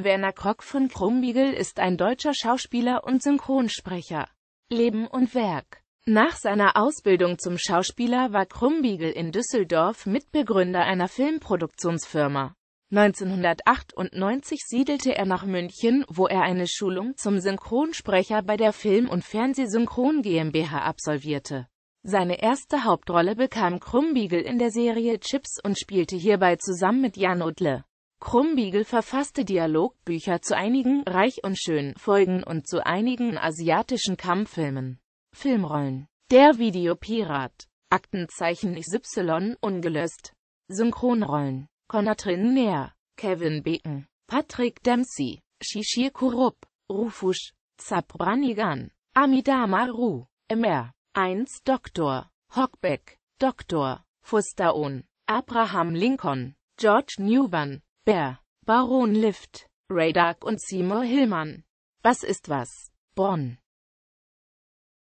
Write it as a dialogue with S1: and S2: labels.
S1: Werner Krock von Krumbiegel ist ein deutscher Schauspieler und Synchronsprecher. Leben und Werk Nach seiner Ausbildung zum Schauspieler war Krumbiegel in Düsseldorf Mitbegründer einer Filmproduktionsfirma. 1998 siedelte er nach München, wo er eine Schulung zum Synchronsprecher bei der Film- und Fernsehsynchron GmbH absolvierte. Seine erste Hauptrolle bekam Krumbiegel in der Serie Chips und spielte hierbei zusammen mit Jan Udle. Krumbiegel verfasste Dialogbücher zu einigen Reich und Schön Folgen und zu einigen asiatischen Kampffilmen. Filmrollen Der Videopirat Aktenzeichen XY ungelöst Synchronrollen Conatrin Nair Kevin Bacon Patrick Dempsey Shishir Kurup Rufush Zabranigan Amidama Ru MR 1 Dr. Hockbeck Dr. Fustaon Abraham Lincoln George Newman Bär, Baron Lift, Radark und Seymour Hillmann. Was ist was? Bonn.